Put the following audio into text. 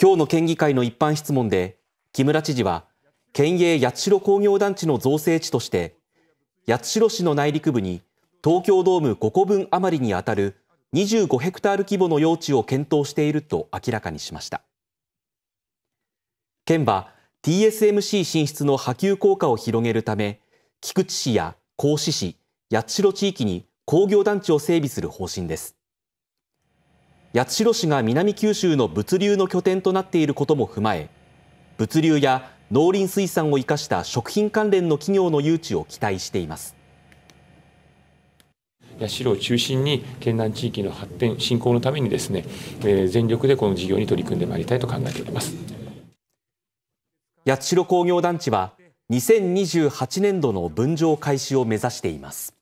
今日の県議会の一般質問で、木村知事は、県営八代工業団地の造成地として、八代市の内陸部に東京ドーム5個分余りにあたる25ヘクタール規模の用地を検討していると明らかにしました。県は TSMC 進出の波及効果を広げるため、菊池市や甲子市、八代地域に工業団地を整備する方針です。八代市が南九州の物流の拠点となっていることも踏まえ、物流や農林水産を生かした食品関連の企業の誘致を期待しています。社を中心に県南地域の発展振興のためにですね、えー、全力でこの事業に取り組んでまいりたいと考えております八代工業団地は2028年度の分譲開始を目指しています